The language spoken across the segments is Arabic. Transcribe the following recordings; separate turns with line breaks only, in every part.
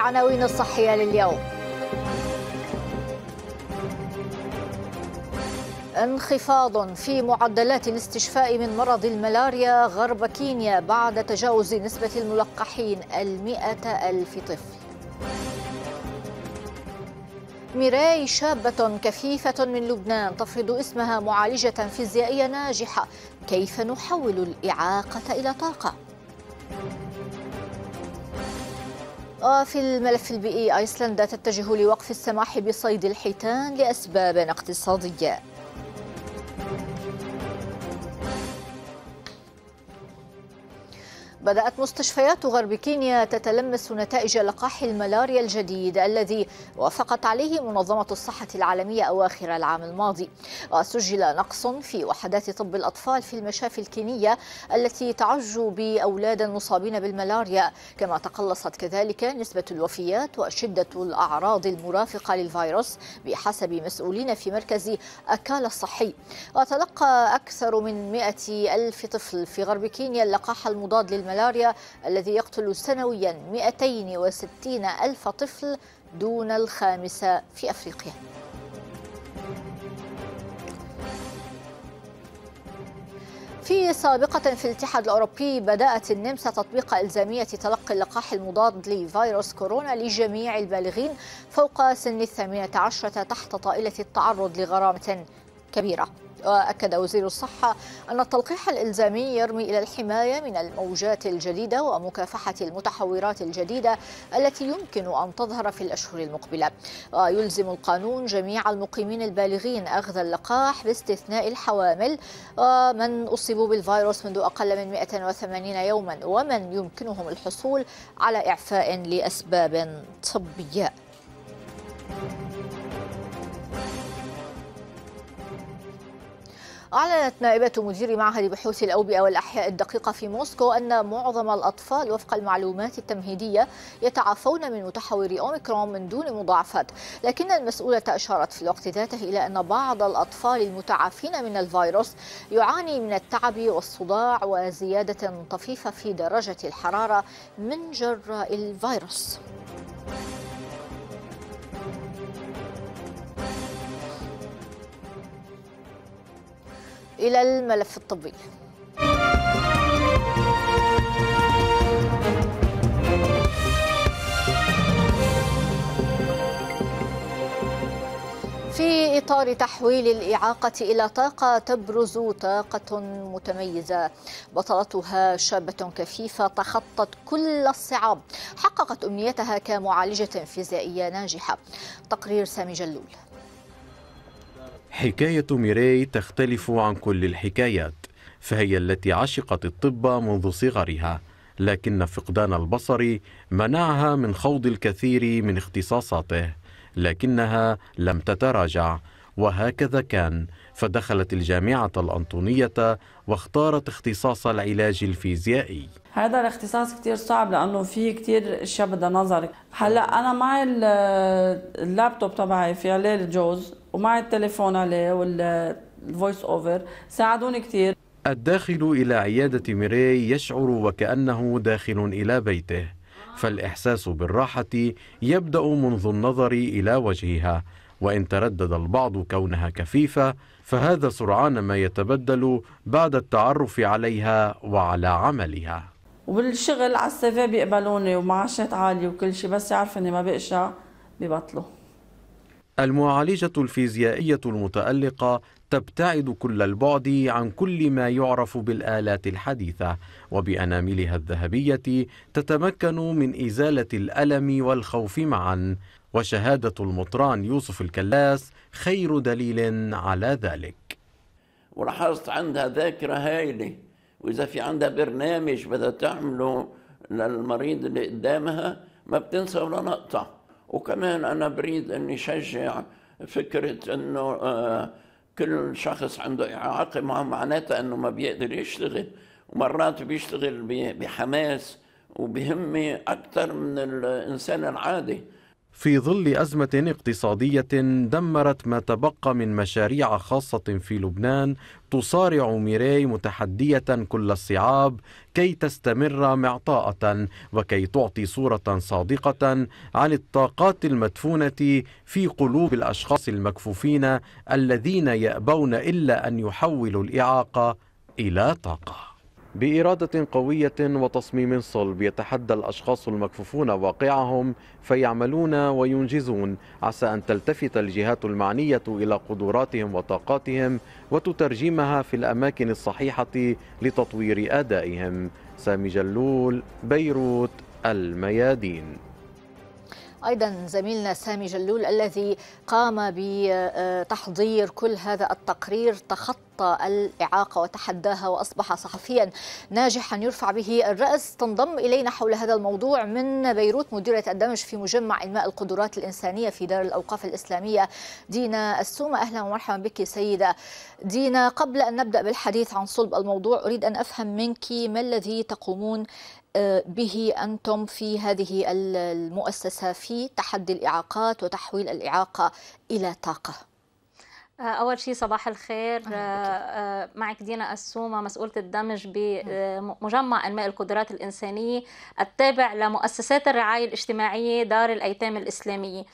العناوين الصحية لليوم انخفاض في معدلات الاستشفاء من مرض الملاريا غرب كينيا بعد تجاوز نسبة الملقحين المئة ألف طفل ميراي شابة كفيفة من لبنان تفرض اسمها معالجة فيزيائية ناجحة كيف نحول الإعاقة إلى طاقة؟ وفي آه، الملف البيئي أيسلندا تتجه لوقف السماح بصيد الحيتان لأسباب اقتصادية بدأت مستشفيات غرب كينيا تتلمس نتائج لقاح الملاريا الجديد الذي وافقت عليه منظمة الصحة العالمية أواخر العام الماضي وسجل نقص في وحدات طب الأطفال في المشافي الكينية التي تعج بأولاد مصابين بالملاريا كما تقلصت كذلك نسبة الوفيات وشدة الأعراض المرافقة للفيروس بحسب مسؤولين في مركز أكال الصحي وتلقى أكثر من 100 ألف طفل في غرب كينيا اللقاح المضاد للملاريا الملاريا الذي يقتل سنويا 260 ألف طفل دون الخامسة في أفريقيا في سابقة في الاتحاد الأوروبي بدأت النمسا تطبيق إلزامية تلقي اللقاح المضاد لفيروس كورونا لجميع البالغين فوق سن الثامنة عشرة تحت طائلة التعرض لغرامة كبيرة وأكد وزير الصحة أن التلقيح الإلزامي يرمي إلى الحماية من الموجات الجديدة ومكافحة المتحورات الجديدة التي يمكن أن تظهر في الأشهر المقبلة ويلزم القانون جميع المقيمين البالغين أخذ اللقاح باستثناء الحوامل ومن أصيبوا بالفيروس منذ أقل من 180 يوما ومن يمكنهم الحصول على إعفاء لأسباب طبية أعلنت نائبة مدير معهد بحوث الأوبئة والأحياء الدقيقة في موسكو أن معظم الأطفال وفق المعلومات التمهيدية يتعافون من متحوري أوميكرون من دون مضاعفات لكن المسؤولة أشارت في الوقت ذاته إلى أن بعض الأطفال المتعافين من الفيروس يعاني من التعب والصداع وزيادة طفيفة في درجة الحرارة من جراء الفيروس إلى الملف الطبي في إطار تحويل الإعاقة إلى طاقة تبرز طاقة متميزة بطلتها شابة كفيفة تخطت كل الصعاب حققت أمنيتها كمعالجة فيزيائية ناجحة تقرير سامي جلول
حكاية ميراي تختلف عن كل الحكايات فهي التي عشقت الطب منذ صغرها لكن فقدان البصر منعها من خوض الكثير من اختصاصاته لكنها لم تتراجع وهكذا كان فدخلت الجامعة الأنطونية واختارت اختصاص العلاج الفيزيائي
هذا الاختصاص كتير صعب لأنه فيه كتير أشياء بدها نظر هلا أنا معي اللابتوب تبعي في عليه الجوز ومع التليفون عليه والفويس اوفر ساعدوني كثير
الداخل إلى عيادة ميري يشعر وكأنه داخل إلى بيته فالإحساس بالراحة يبدأ منذ النظر إلى وجهها وإن تردد البعض كونها كفيفة فهذا سرعان ما يتبدل بعد التعرف عليها وعلى عملها
وبالشغل على السيفي بيقبلوني ومعاشات عالية وكل شيء بس يعرف اني ما بقشع ببطله
المعالجة الفيزيائية المتألقة تبتعد كل البعد عن كل ما يعرف بالآلات الحديثة وبأناملها الذهبية تتمكن من إزالة الألم والخوف معا وشهادة المطران يوسف الكلاس خير دليل على ذلك ولاحظت عندها ذاكرة هايلة وإذا في عندها برنامج بدها تعمله للمريض اللي قدامها ما بتنسى ولا نقطة وكمان أنا بريد أني شجع فكرة أنه آه، كل شخص عنده إعاقة ما معناتها أنه ما بيقدر يشتغل ومرات بيشتغل بحماس وبهمة أكثر من الإنسان العادي في ظل أزمة اقتصادية دمرت ما تبقى من مشاريع خاصة في لبنان تصارع ميراي متحدية كل الصعاب كي تستمر معطاءة وكي تعطي صورة صادقة عن الطاقات المدفونة في قلوب الأشخاص المكفوفين الذين يأبون إلا أن يحولوا الإعاقة إلى طاقة بإرادة قوية وتصميم صلب يتحدى الأشخاص المكفوفون واقعهم فيعملون وينجزون عسى أن تلتفت الجهات المعنية إلى قدراتهم وطاقاتهم وتترجمها في الأماكن الصحيحة لتطوير أدائهم سامي جلول بيروت الميادين
أيضا زميلنا سامي جلول الذي قام بتحضير كل هذا التقرير تخطى الإعاقة وتحداها وأصبح صحفيا ناجحا يرفع به الرأس تنضم إلينا حول هذا الموضوع من بيروت مديرة الدمج في مجمع إنماء القدرات الإنسانية في دار الأوقاف الإسلامية دينا السومة أهلا ومرحبا بك سيدة دينا قبل أن نبدأ بالحديث عن صلب الموضوع أريد أن أفهم منك ما الذي تقومون آه، به أنتم في هذه المؤسسة في تحدي الإعاقات وتحويل الإعاقة إلى طاقة؟
آه، أول شيء صباح الخير آه، معك دينا السومة مسؤولة الدمج بمجمع أنماء القدرات الإنسانية التابع لمؤسسات الرعاية الاجتماعية دار الأيتام الإسلامية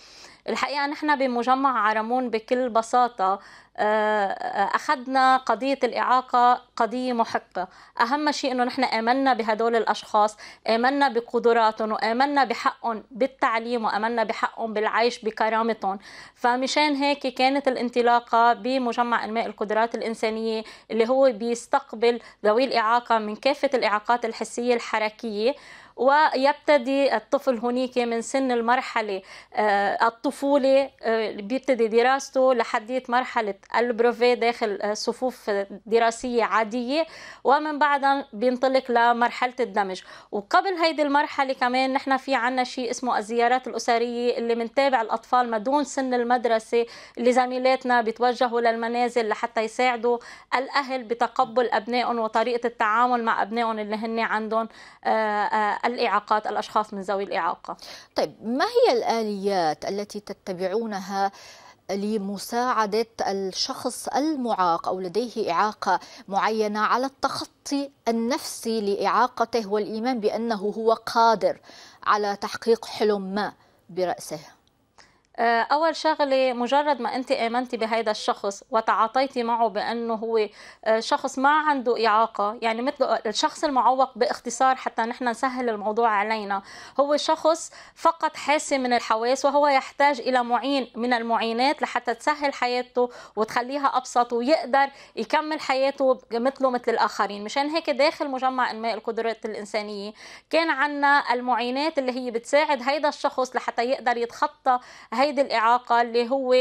الحقيقة نحن بمجمع عرمون بكل بساطة آه، آه، أخذنا قضية الإعاقة قضية محقة أهم شيء أنه نحن آمنا بهدول الأشخاص آمنا بقدراتهم وآمنا بحقهم بالتعليم وآمنا بحقهم بالعيش بكرامتهم فمشان هيك كانت الانطلاقة بمجمع إنماء القدرات الإنسانية اللي هو بيستقبل ذوي الإعاقة من كافة الإعاقات الحسية الحركية ويبتدي الطفل هناك من سن المرحلة آه، الطفولة آه، بيبتدي دراسته لحد مرحلة البروفي داخل آه، صفوف دراسية عادية ومن بعدها بينطلق لمرحلة الدمج وقبل هيدي المرحلة كمان نحن في عنا شيء اسمه الزيارات الأسرية اللي منتابع الأطفال ما دون سن المدرسة اللي زميلاتنا بيتوجهوا للمنازل لحتى يساعدوا الأهل بتقبل أبنائهم وطريقة التعامل مع أبنائهم اللي هن عندهم الإعاقات الأشخاص من ذوي الإعاقة
طيب ما هي الآليات التي تتبعونها لمساعدة الشخص المعاق أو لديه إعاقة معينة على التخطي النفسي لإعاقته والإيمان بأنه هو قادر على تحقيق حلم ما برأسه
آه، اول شغله مجرد ما انت امنتي بهذا الشخص وتعاطيتي معه بانه هو آه، شخص ما عنده اعاقه يعني مثل الشخص المعوق باختصار حتى نحن نسهل الموضوع علينا هو شخص فقط حاسه من الحواس وهو يحتاج الى معين من المعينات لحتى تسهل حياته وتخليها ابسط ويقدر يكمل حياته مثله مثل الاخرين مشان هيك داخل مجمع انماء القدرات الانسانيه كان عنا المعينات اللي هي بتساعد هيدا الشخص لحتى يقدر يتخطى هي هيدي الإعاقة اللي هو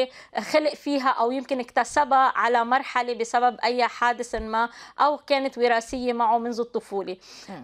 خلق فيها أو يمكن اكتسبها على مرحلة بسبب أي حادث ما أو كانت وراثية معه منذ الطفولة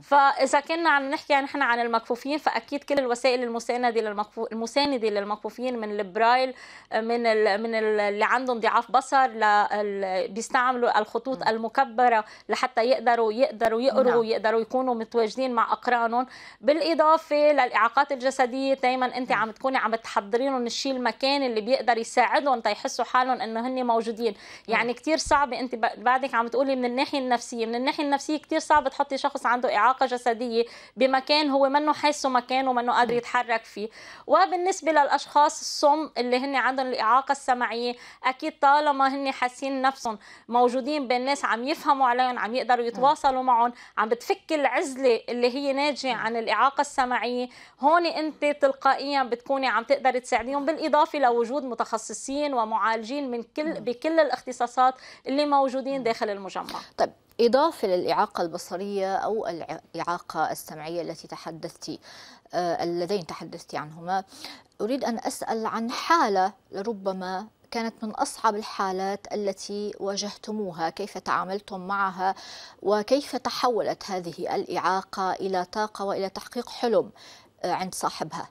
فإذا كنا عم نحكي يعني نحن عن المكفوفين فأكيد كل الوسائل المساندة للمكفو... المساندة للمكفوفين من البرايل من ال... من اللي عندهم ضعاف بصر ل... بيستعملوا الخطوط المكبرة لحتى يقدروا يقدروا يقروا ويقدروا نعم. يكونوا متواجدين مع أقرانهم بالإضافة للإعاقات الجسدية دايما أنت عم تكوني عم تحضرينهم الشيء المكان اللي بيقدر يساعدهم تيحسوا حالهم انه هن موجودين يعني كثير صعب انت بعدك عم تقولي من الناحيه النفسيه من الناحيه النفسيه كثير صعب تحطي شخص عنده اعاقه جسديه بمكان هو منه حاسه مكانه منه قادر يتحرك فيه وبالنسبه للاشخاص الصم اللي هن عندهم الاعاقه السمعيه اكيد طالما هن حاسين نفسهم موجودين بين الناس عم يفهموا عليهم عم يقدروا يتواصلوا معهم عم بتفك العزله اللي هي ناتجه عن الاعاقه السمعيه هون انت تلقائيا بتكوني عم تقدري تساعديهم بال بالإضافة لوجود متخصصين ومعالجين من كل بكل الاختصاصات اللي موجودين داخل المجمع
طيب إضافة للإعاقة البصرية أو الإعاقة السمعية التي تحدثت آه، اللذين تحدثت عنهما أريد أن أسأل عن حالة لربما كانت من أصعب الحالات التي واجهتموها كيف تعاملتم معها وكيف تحولت هذه الإعاقة إلى طاقة وإلى تحقيق حلم آه، عند صاحبها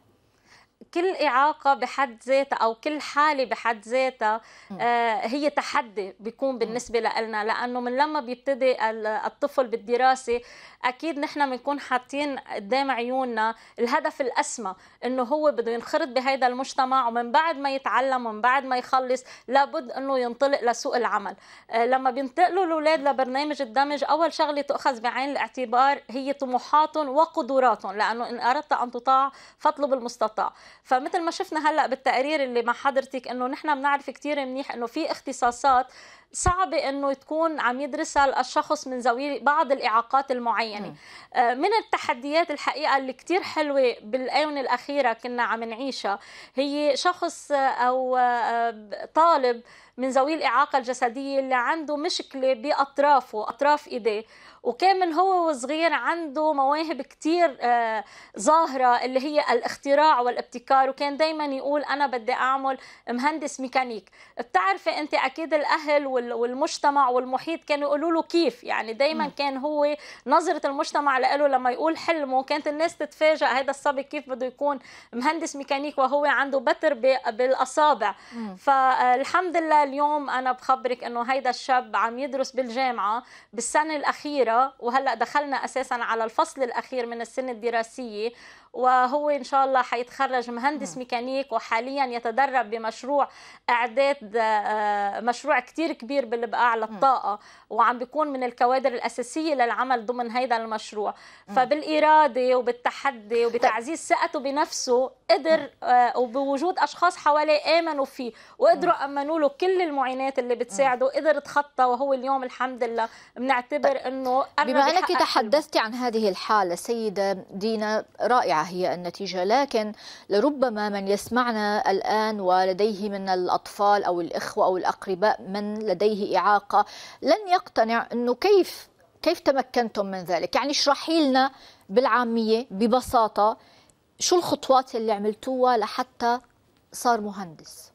كل إعاقة بحد ذاتها أو كل حالة بحد ذاتها آه، هي تحدي بيكون بالنسبة لنا لأنه من لما بيبتدي الطفل بالدراسة أكيد نحن بنكون حاطين قدام عيوننا الهدف الأسمى إنه هو بده ينخرط بهذا المجتمع ومن بعد ما يتعلم ومن بعد ما يخلص لابد إنه ينطلق لسوق العمل آه، لما بينتقلوا الأولاد لبرنامج الدمج أول شغلة تؤخذ بعين الاعتبار هي طموحاتهم وقدراتهم لأنه إن أردت أن تطاع فاطلب المستطاع فمثل ما شفنا هلا بالتقرير اللي مع حضرتك انه نحن بنعرف كثير منيح انه في اختصاصات صعب انه تكون عم يدرسها الشخص من زاويه بعض الاعاقات المعينه آه، من التحديات الحقيقه اللي كثير حلوه بالاونه الاخيره كنا عم نعيشها هي شخص آه، او آه، طالب من ذوي الإعاقة الجسدية اللي عنده مشكلة بأطرافه أطراف إيديه وكان من هو وصغير عنده مواهب كتير آه، ظاهرة اللي هي الاختراع والابتكار وكان دايما يقول أنا بدي أعمل مهندس ميكانيك بتعرفي أنت أكيد الأهل والمجتمع والمحيط كانوا يقولوا له كيف يعني دايما كان هو نظرة المجتمع له لما يقول حلمه كانت الناس تتفاجأ هذا الصبي كيف بده يكون مهندس ميكانيك وهو عنده بتر بالأصابع فالحمد آه، لله اليوم انا بخبرك انه هيدا الشاب عم يدرس بالجامعه بالسنه الاخيره وهلا دخلنا اساسا على الفصل الاخير من السنه الدراسيه وهو ان شاء الله حيتخرج مهندس ميكانيك وحاليا يتدرب بمشروع اعداد آه، مشروع كتير كبير بالبقاع للطاقه وعم بيكون من الكوادر الاساسيه للعمل ضمن هذا المشروع فبالاراده وبالتحدي طيب. وبتعزيز ثقته بنفسه قدر آه، وبوجود اشخاص حواليه امنوا فيه وقدروا امنوا له كل كل المعينات اللي بتساعده قدر يتخطى وهو اليوم الحمد لله بنعتبر طيب. انه بما انك تحدثت
عن هذه الحاله سيده دينا رائعه هي النتيجه لكن لربما من يسمعنا الان ولديه من الاطفال او الاخوه او الاقرباء من لديه اعاقه لن يقتنع انه كيف كيف تمكنتم من ذلك يعني اشرحي لنا بالعاميه ببساطه شو الخطوات اللي
عملتوها
لحتى صار مهندس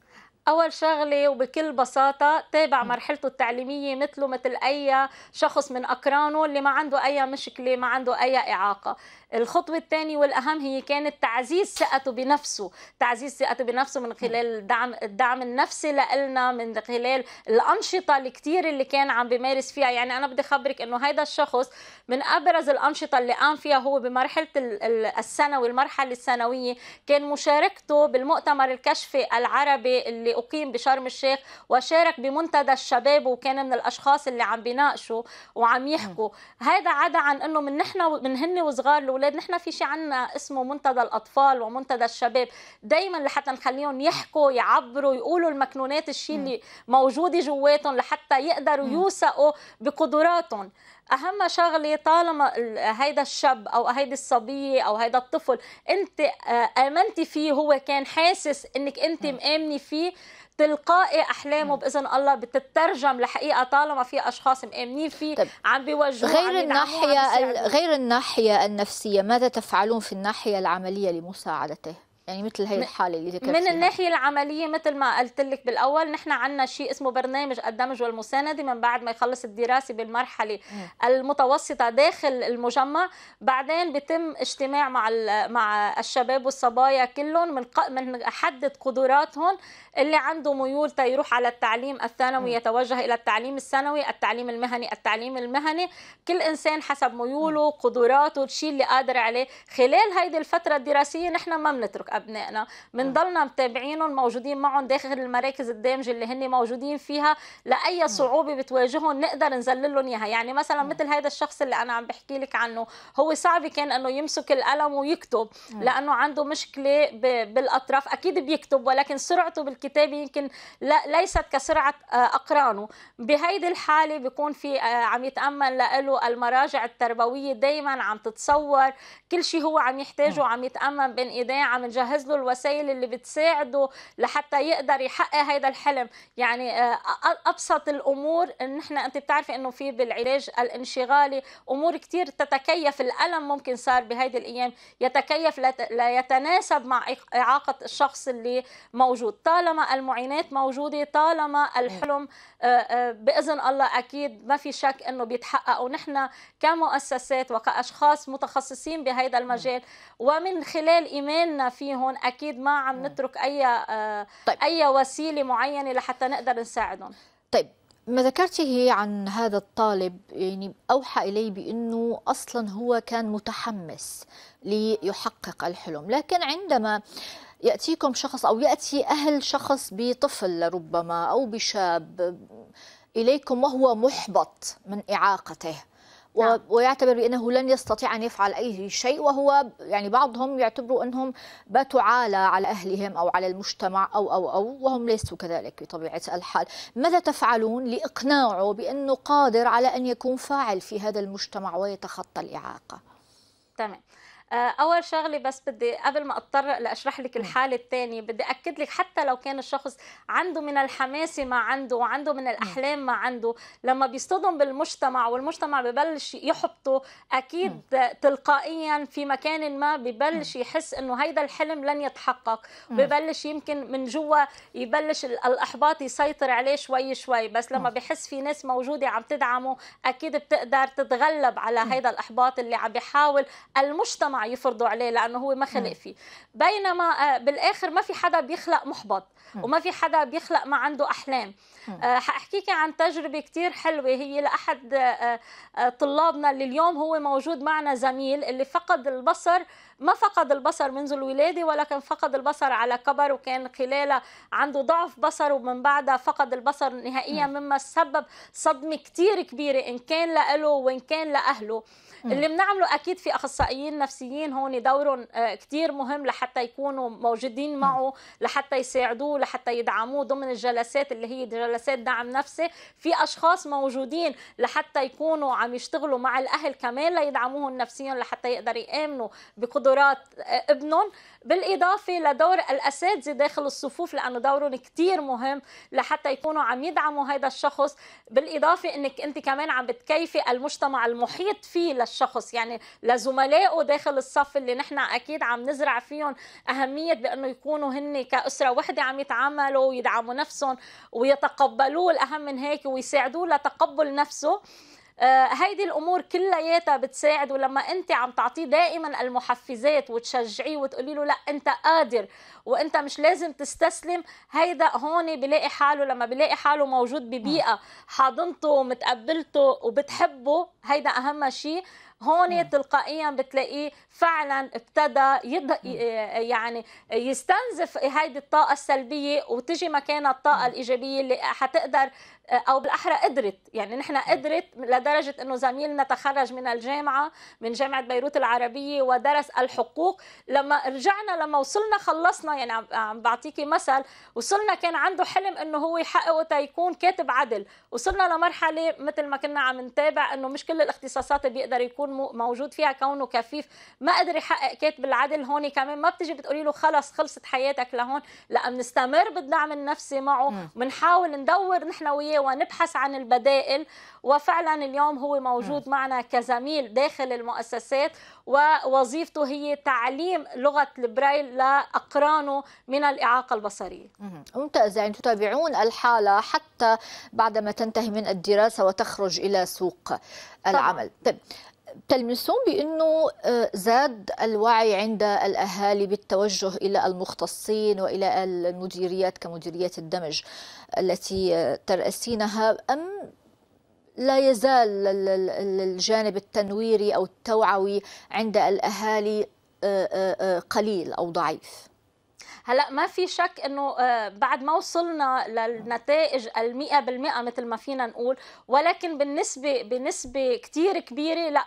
اول شغله وبكل بساطه تابع مرحلته التعليميه مثله مثل اي شخص من اقرانه اللي ما عنده اي مشكله ما عنده اي اعاقه الخطوه الثانيه والاهم هي كانت تعزيز ثقته بنفسه تعزيز ثقته بنفسه من خلال الدعم الدعم النفسي لنا من خلال الانشطه الكثير اللي كان عم بمارس فيها يعني انا بدي خبرك انه هذا الشخص من ابرز الانشطه اللي قام فيها هو بمرحله الثانوي المرحله الثانويه كان مشاركته بالمؤتمر الكشفي العربي اللي أقيم بشرم الشيخ وشارك بمنتدى الشباب وكان من الأشخاص اللي عم بيناقشوا وعم يحكوا هذا عدا عن أنه من نحن من هن وصغار الأولاد نحن في شيء عنا اسمه منتدى الأطفال ومنتدى الشباب دايما لحتى نخليهم يحكوا يعبروا يقولوا المكنونات الشيء اللي موجودة جواتهم لحتى يقدروا يوثقوا بقدراتهم اهم شغله طالما هيدا الشاب او هيدي الصبيه او هيدا الطفل انت آه، امنتي فيه هو كان حاسس انك انت مامنه فيه تلقائي احلامه باذن الله بتترجم لحقيقه طالما في اشخاص مامنين فيه طيب. عم بيوجهوا غير عم الناحيه غير
الناحيه النفسيه ماذا تفعلون في الناحيه العمليه لمساعدته يعني مثل هي الحاله اللي ذكرتيها من
الناحيه العمليه مثل ما قلت لك بالاول نحن عندنا شيء اسمه برنامج الدمج والمسانده من بعد ما يخلص الدراسه بالمرحله المتوسطه داخل المجمع بعدين بيتم اجتماع مع مع الشباب والصبايا كلهم من من حدد قدراتهم اللي عنده ميول تيروح على التعليم الثانوي يتوجه الى التعليم الثانوي التعليم المهني التعليم المهني كل انسان حسب ميوله قدراته الشيء اللي قادر عليه خلال هيدي الفتره الدراسيه نحن ما بنترك ابنائنا بنضلنا آه. متابعينهم موجودين معهم داخل المراكز الدامجه اللي هن موجودين فيها لاي آه. صعوبه بتواجههم نقدر نزلل لهم اياها يعني مثلا آه. مثل هذا الشخص اللي انا عم بحكي لك عنه هو صعب كان انه يمسك القلم ويكتب لانه عنده مشكله بالاطراف اكيد بيكتب ولكن سرعته بالكتابه يمكن لا ليست كسرعه اقرانه بهيدي الحاله بيكون في عم يتامل لإله المراجع التربويه دائما عم تتصور كل شيء هو عم يحتاجه عم يتامل بين ايديه عم نجهز نجهز له الوسائل اللي بتساعده لحتى يقدر يحقق هذا الحلم يعني آه، ابسط الامور نحن انت بتعرفي انه في بالعلاج الانشغالي امور كثير تتكيف الالم ممكن صار بهيدي الايام يتكيف ليتناسب مع اعاقه الشخص اللي موجود طالما المعينات موجوده طالما الحلم آه، آه، باذن الله اكيد ما في شك انه بيتحقق ونحن كمؤسسات وكاشخاص متخصصين بهذا المجال ومن خلال ايماننا فيهم هون اكيد ما عم نعم. نترك اي آه، طيب. اي وسيله معينه لحتى نقدر نساعدهم
طيب ما ذكرتيه عن هذا الطالب يعني أوحى إلي بأنه أصلا هو كان متحمس ليحقق الحلم لكن عندما يأتيكم شخص أو يأتي أهل شخص بطفل ربما أو بشاب إليكم وهو محبط من إعاقته و... نعم. ويعتبر بأنه لن يستطيع أن يفعل أي شيء وهو يعني بعضهم يعتبروا أنهم باتوا عالة على أهلهم أو على المجتمع أو أو أو وهم ليسوا كذلك بطبيعة الحال ماذا تفعلون لإقناعه بأنه قادر على أن يكون فاعل في هذا المجتمع ويتخطى الإعاقة
تمام آه، اول شغله بس بدي قبل ما اتطرق لاشرح لك الحاله الثانيه بدي اكد لك حتى لو كان الشخص عنده من الحماسه ما عنده وعنده من الاحلام ما عنده لما بيصطدم بالمجتمع والمجتمع ببلش يحبطه اكيد تلقائيا في مكان ما ببلش يحس انه هيدا الحلم لن يتحقق ببلش يمكن من جوا يبلش الاحباط يسيطر عليه شوي شوي بس لما بحس في ناس موجوده عم تدعمه اكيد بتقدر تتغلب على هيدا الاحباط اللي عم بيحاول المجتمع يفرضوا عليه لانه هو ما خلق فيه بينما آه، بالاخر ما في حدا بيخلق محبط وما في حدا بيخلق ما عنده احلام آه، حاحكيكي عن تجربه كثير حلوه هي لاحد آه، طلابنا اللي اليوم هو موجود معنا زميل اللي فقد البصر ما فقد البصر منذ الولادة ولكن فقد البصر على كبر وكان خلاله عنده ضعف بصر ومن بعدها فقد البصر نهائيا نعم. مما سبب صدمة كثير كبيرة إن كان لإله وإن كان لأهله نعم. اللي بنعمله أكيد في أخصائيين نفسيين هون دورهم آه، كثير مهم لحتى يكونوا موجودين نعم. معه لحتى يساعدوه لحتى يدعموه ضمن الجلسات اللي هي جلسات دعم نفسي في أشخاص موجودين لحتى يكونوا عم يشتغلوا مع الأهل كمان ليدعموهم نفسيا لحتى يقدروا يآمنوا بقدرة قدرات آه، ابنهم بالإضافة لدور الأساتذة داخل الصفوف لأنه دورهم كثير مهم لحتى يكونوا عم يدعموا هذا الشخص بالإضافة أنك أنت كمان عم بتكيفي المجتمع المحيط فيه للشخص يعني لزملائه داخل الصف اللي نحن أكيد عم نزرع فيهم أهمية بأنه يكونوا هن كأسرة وحدة عم يتعاملوا ويدعموا نفسهم ويتقبلوه الأهم من هيك ويساعدوه لتقبل نفسه آه، هيدي الامور كلياتها بتساعد ولما انت عم تعطيه دائما المحفزات وتشجعيه وتقولي له لا انت قادر وانت مش لازم تستسلم هيدا هون بلاقي حاله لما بلاقي حاله موجود ببيئه حاضنته ومتقبلته وبتحبه هيدا اهم شيء هون تلقائيا بتلاقيه فعلا ابتدى يض... آه، يعني يستنزف هيدي الطاقه السلبيه وتجي مكانها الطاقه الايجابيه اللي حتقدر او بالاحرى قدرت يعني نحن قدرت لدرجه انه زميلنا تخرج من الجامعه من جامعه بيروت العربيه ودرس الحقوق لما رجعنا لما وصلنا خلصنا يعني عم بعطيكي مثل وصلنا كان عنده حلم انه هو يحققه تيكون كاتب عدل وصلنا لمرحله مثل ما كنا عم نتابع انه مش كل الاختصاصات بيقدر يكون موجود فيها كونه كفيف ما قدر يحقق كاتب العدل هون كمان ما بتجي بتقولي له خلص خلصت حياتك لهون لا بنستمر بالدعم النفسي معه بنحاول ندور نحن وياه الحياه ونبحث عن البدائل وفعلا اليوم هو موجود معنا كزميل داخل المؤسسات ووظيفته هي تعليم لغة البرايل لأقرانه من الإعاقة البصرية
ممتاز يعني تتابعون الحالة حتى بعدما تنتهي من الدراسة وتخرج إلى سوق العمل طبعا. طيب تلمسون بأنه آه، زاد الوعي عند الأهالي بالتوجه إلى المختصين وإلى المديريات كمديريات الدمج التي آه، ترأسينها أم لا يزال الجانب التنويري أو التوعوي عند الأهالي آه، قليل أو ضعيف؟
هلا ما في شك انه آه، بعد ما وصلنا للنتائج ال 100% مثل ما فينا نقول ولكن بالنسبه بنسبه كثير كبيره لا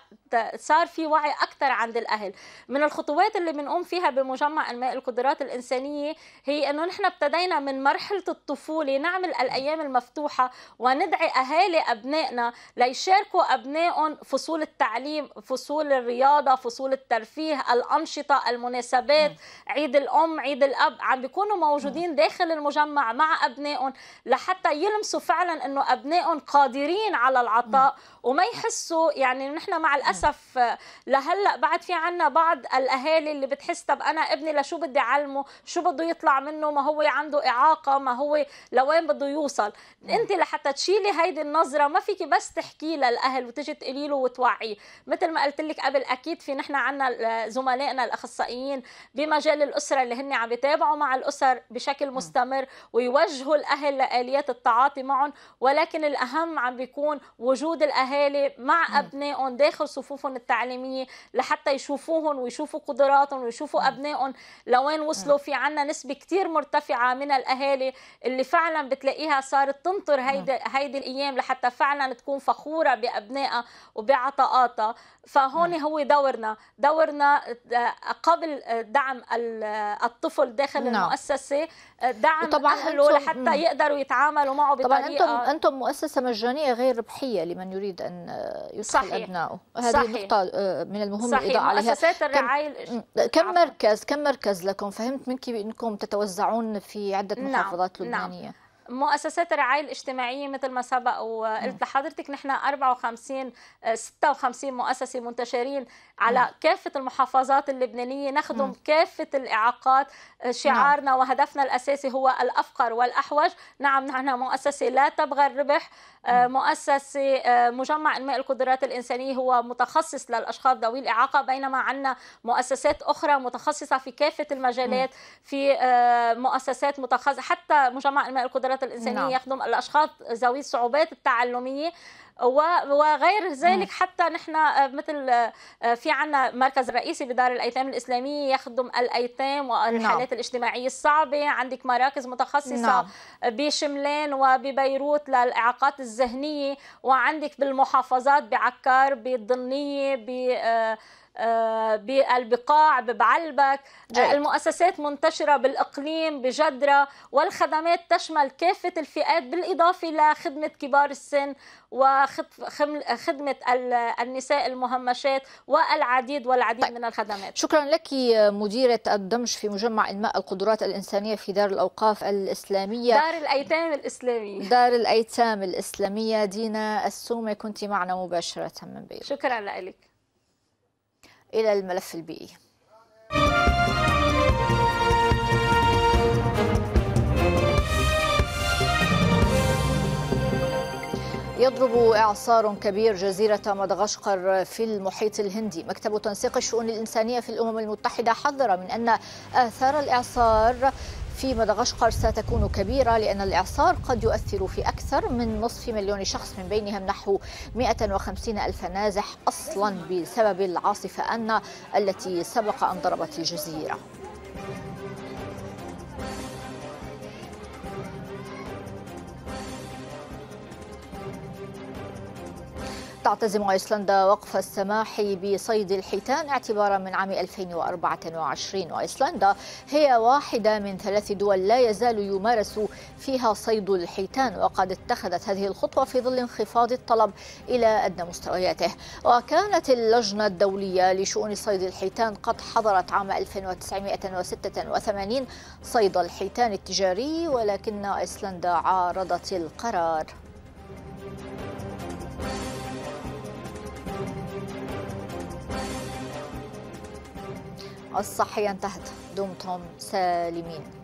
صار في وعي اكثر عند الاهل من الخطوات اللي بنقوم فيها بمجمع انماء القدرات الانسانيه هي انه نحن ابتدينا من مرحله الطفوله نعمل الايام المفتوحه وندعي اهالي ابنائنا ليشاركوا ابنائهم فصول التعليم فصول الرياضه فصول الترفيه الانشطه المناسبات عيد الام عيد الاب عم بيكونوا موجودين داخل المجمع مع ابنائهم لحتى يلمسوا فعلا انه ابنائهم قادرين على العطاء وما يحسوا يعني نحن مع الاسف لهلا بعد في عنا بعض الاهالي اللي بتحس طب انا ابني لشو بدي اعلمه شو بده يطلع منه ما هو عنده اعاقه ما هو لوين بده يوصل انت لحتى تشيلي هيدي النظره ما فيكي بس تحكي للاهل وتجي تقولي له وتوعيه مثل ما قلت لك قبل اكيد في نحن عنا زملائنا الاخصائيين بمجال الاسره اللي هن عم يتابعوا مع الأسر بشكل مستمر ويوجهوا الأهل لآليات التعاطي معهم ولكن الأهم عم بيكون وجود الأهالي مع أبنائهم داخل صفوفهم التعليمية لحتى يشوفوهم ويشوفوا قدراتهم ويشوفوا أبنائهم لوين وصلوا في عنا نسبة كثير مرتفعة من الأهالي اللي فعلا بتلاقيها صارت تنطر هيدي, هيدي الأيام لحتى فعلا تكون فخورة بأبنائها وبعطاءاتها فهون هو دورنا دورنا آه، قبل آه، دعم آه، الطفل يدخل داخل نعم. المؤسسه آه، دعم طبعا اهله لحتى يقدروا يتعاملوا معه بطريقه طبعا انتم
انتم مؤسسه مجانيه غير ربحيه لمن يريد ان آه، يدخل ابنائه هذه صحيح. نقطه آه، من المهم صحيح. الاضاءه عليها مؤسسات الرعايه كم, كم مركز كم مركز لكم فهمت منك بانكم تتوزعون في عده نعم. محافظات نعم. لبنانيه نعم.
مؤسسات الرعايه الاجتماعيه مثل ما سبق وقلت نعم. لحضرتك نحن 54 56 آه، مؤسسه منتشرين على نعم. كافه المحافظات اللبنانيه نخدم نعم. كافه الاعاقات آه، شعارنا وهدفنا الاساسي هو الافقر والاحوج نعم نحن مؤسسه لا تبغى الربح آه، مؤسسه مجمع انماء القدرات الانسانيه هو متخصص للاشخاص ذوي الاعاقه بينما عندنا مؤسسات اخرى متخصصه في كافه المجالات في مؤسسات متخصصه حتى مجمع انماء القدرات التطورات الإنسانية نعم. يخدم الأشخاص ذوي الصعوبات التعلمية وغير ذلك حتى نحن آه، مثل آه، في عنا مركز رئيسي بدار الايتام الاسلاميه يخدم الايتام والحالات نعم. الاجتماعيه الصعبه عندك مراكز متخصصه نعم. بشملان وببيروت للاعاقات الذهنيه وعندك بالمحافظات بعكار بالضنيه ب آه، آه، بالبقاع ببعلبك آه، جيد. المؤسسات منتشرة بالإقليم بجدرة والخدمات تشمل كافة الفئات بالإضافة لخدمة كبار السن وخدمة النساء المهمشات والعديد والعديد طيب. من الخدمات
شكرا لك مديرة الدمج في مجمع الماء القدرات الإنسانية في دار الأوقاف الإسلامية دار
الأيتام الإسلامية دار
الأيتام الإسلامية دينا السومة كنت معنا مباشرة من بيروت
شكرا لك
إلى الملف البيئي يضرب إعصار كبير جزيرة مدغشقر في المحيط الهندي مكتب تنسيق الشؤون الإنسانية في الأمم المتحدة حذر من أن آثار الإعصار في مدغشقر ستكون كبيرة لأن الإعصار قد يؤثر في أكثر من نصف مليون شخص من بينهم نحو 150 ألف نازح أصلا بسبب العاصفة أن التي سبق أن ضربت الجزيرة تعتزم أيسلندا وقف السماح بصيد الحيتان اعتبارا من عام 2024 وأيسلندا هي واحدة من ثلاث دول لا يزال يمارس فيها صيد الحيتان وقد اتخذت هذه الخطوة في ظل انخفاض الطلب إلى أدنى مستوياته وكانت اللجنة الدولية لشؤون صيد الحيتان قد حضرت عام 1986 صيد الحيتان التجاري ولكن أيسلندا عارضت القرار الصحية انتهت دمتم سالمين